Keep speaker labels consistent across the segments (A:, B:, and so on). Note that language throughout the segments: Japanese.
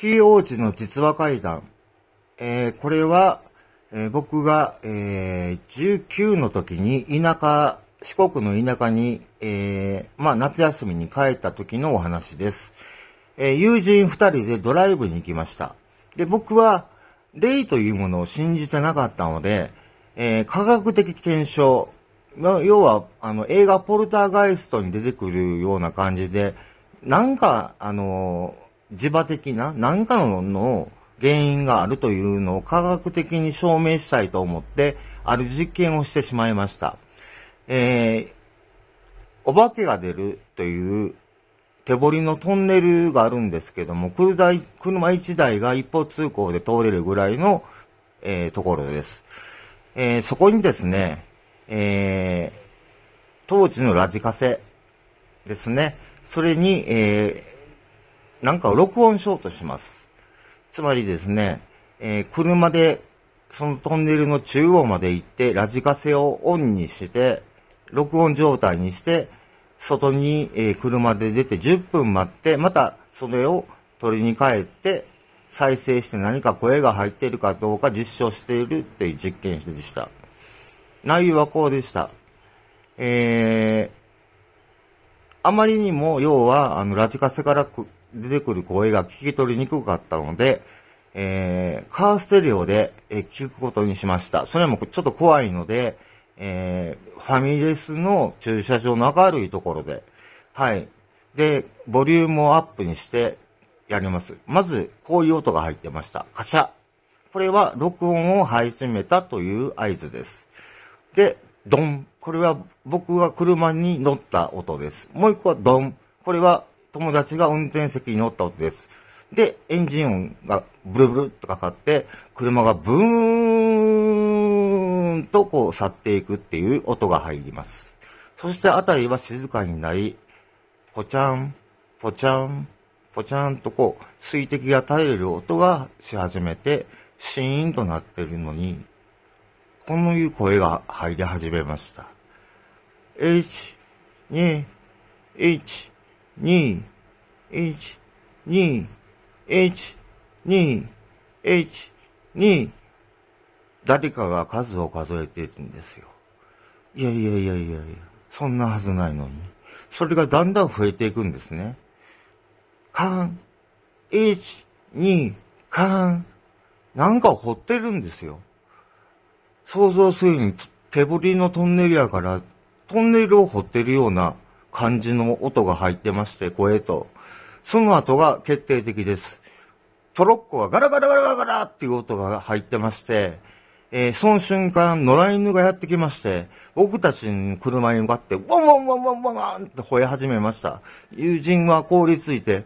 A: キー王子の実話怪談。えー、これは、えー、僕が、えー、19の時に田舎、四国の田舎に、えまあ、夏休みに帰った時のお話です。え友人二人でドライブに行きました。で、僕は、霊というものを信じてなかったので、え科学的検証、要は、あの、映画ポルターガイストに出てくるような感じで、なんか、あのー磁場的な何かのの原因があるというのを科学的に証明したいと思って、ある実験をしてしまいました。えー、お化けが出るという手彫りのトンネルがあるんですけども、車1台が一方通行で通れるぐらいの、えー、ところです。えー、そこにですね、えー、当時のラジカセですね、それに、えー、なんかを録音しようとします。つまりですね、えー、車でそのトンネルの中央まで行って、ラジカセをオンにして、録音状態にして、外に、え車で出て10分待って、またそれを取りに帰って、再生して何か声が入っているかどうか実証しているっていう実験でした。内容はこうでした。えー、あまりにも要は、あの、ラジカセから出てくる声が聞き取りにくかったので、えー、カーステレオで、え聞くことにしました。それもちょっと怖いので、えー、ファミレスの駐車場の明るいところで、はい。で、ボリュームをアップにしてやります。まず、こういう音が入ってました。カシャ。これは録音を配信めたという合図です。で、ドン。これは僕が車に乗った音です。もう一個はドン。これは友達が運転席に乗った音です。で、エンジン音がブルブルっとかかって、車がブーンとこう去っていくっていう音が入ります。そしてあたりは静かになり、ぽちゃん、ぽちゃん、ぽちゃんとこう、水滴が垂れる音がし始めて、シーンとなってるのに、このいう声が入り始めました。H, 2, 1, 2、1、2、1、2、1、2、誰かが数を数えているんですよ。いやいやいやいやいや、そんなはずないのに。それがだんだん増えていくんですね。カン、1、2、カン。なんか掘ってるんですよ。想像するに手掘りのトンネルやから、トンネルを掘ってるような感じの音が入ってまして、声と。その後が決定的です。トロッコはガラガラガラガラガラっていう音が入ってまして、えー、その瞬間、野良犬がやってきまして、僕たちに車に向かって、ワンワンワンワンワンワンって吠え始めました。友人は凍りついて、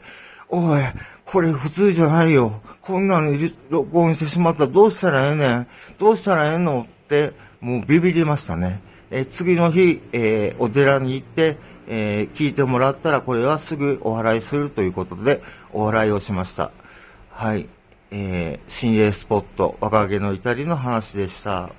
A: おい、これ普通じゃないよ。こんなの録音してしまったらどうしたらええねん。どうしたらええのって、もうビビりましたね。えー、次の日、えー、お寺に行って、えー、聞いてもらったらこれはすぐお祓いするということで、お祓いをしました。はい。えー、心霊スポット、若気の至りの話でした。